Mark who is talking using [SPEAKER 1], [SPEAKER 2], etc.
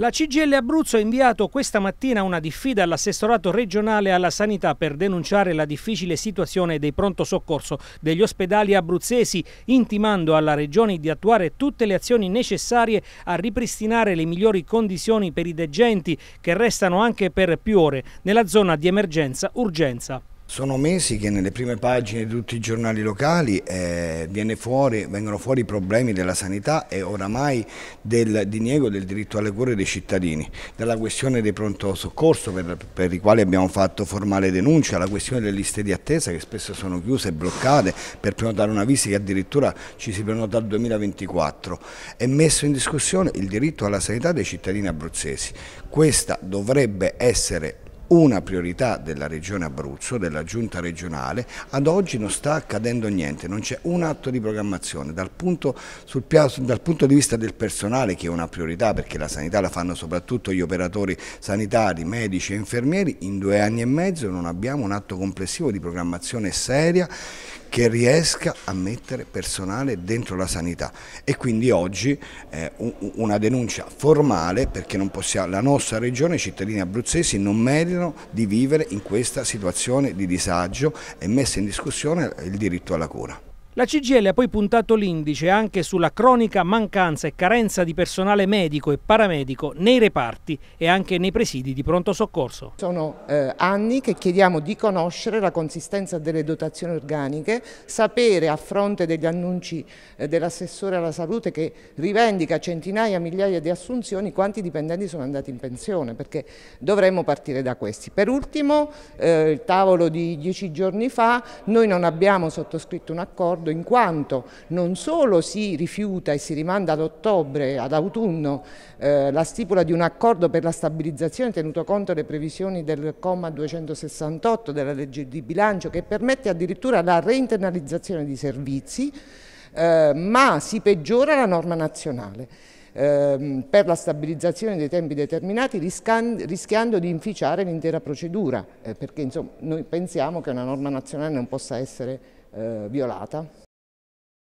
[SPEAKER 1] La CGL Abruzzo ha inviato questa mattina una diffida all'assessorato regionale alla sanità per denunciare la difficile situazione dei pronto soccorso degli ospedali abruzzesi, intimando alla Regione di attuare tutte le azioni necessarie a ripristinare le migliori condizioni per i degenti che restano anche per più ore nella zona di
[SPEAKER 2] emergenza-urgenza. Sono mesi che nelle prime pagine di tutti i giornali locali eh, fuori, vengono fuori i problemi della sanità e oramai del diniego del diritto alle cure dei cittadini, dalla questione dei pronto soccorso per, per i quali abbiamo fatto formale denuncia, alla questione delle liste di attesa che spesso sono chiuse e bloccate per prenotare una visita che addirittura ci si prenota al 2024. È messo in discussione il diritto alla sanità dei cittadini abruzzesi. Questa dovrebbe essere una priorità della regione Abruzzo, della giunta regionale, ad oggi non sta accadendo niente, non c'è un atto di programmazione dal punto, sul, dal punto, di vista del personale che è una priorità perché la sanità la fanno soprattutto gli operatori sanitari, medici e infermieri, in due anni e mezzo non abbiamo un atto complessivo di programmazione seria che riesca a mettere personale dentro la sanità e quindi oggi eh, una denuncia formale perché possiamo, la nostra regione, i cittadini abruzzesi non meritano di vivere in questa situazione di disagio e messa in discussione il diritto alla cura.
[SPEAKER 1] La CGL ha poi puntato l'indice anche sulla cronica mancanza e carenza di personale medico e paramedico nei reparti e anche nei presidi di pronto soccorso.
[SPEAKER 3] Sono eh, anni che chiediamo di conoscere la consistenza delle dotazioni organiche, sapere a fronte degli annunci eh, dell'assessore alla salute che rivendica centinaia, migliaia di assunzioni, quanti dipendenti sono andati in pensione, perché dovremmo partire da questi. Per ultimo, eh, il tavolo di dieci giorni fa, noi non abbiamo sottoscritto un accordo periodo in quanto non solo si rifiuta e si rimanda ad ottobre, ad autunno, eh, la stipula di un accordo per la stabilizzazione tenuto conto delle previsioni del comma 268 della legge di bilancio che permette addirittura la reinternalizzazione di servizi, eh, ma si peggiora la norma nazionale ehm, per la stabilizzazione dei tempi determinati rischiando di inficiare l'intera procedura, eh, perché
[SPEAKER 1] insomma, noi pensiamo che una norma nazionale non possa essere eh, violata.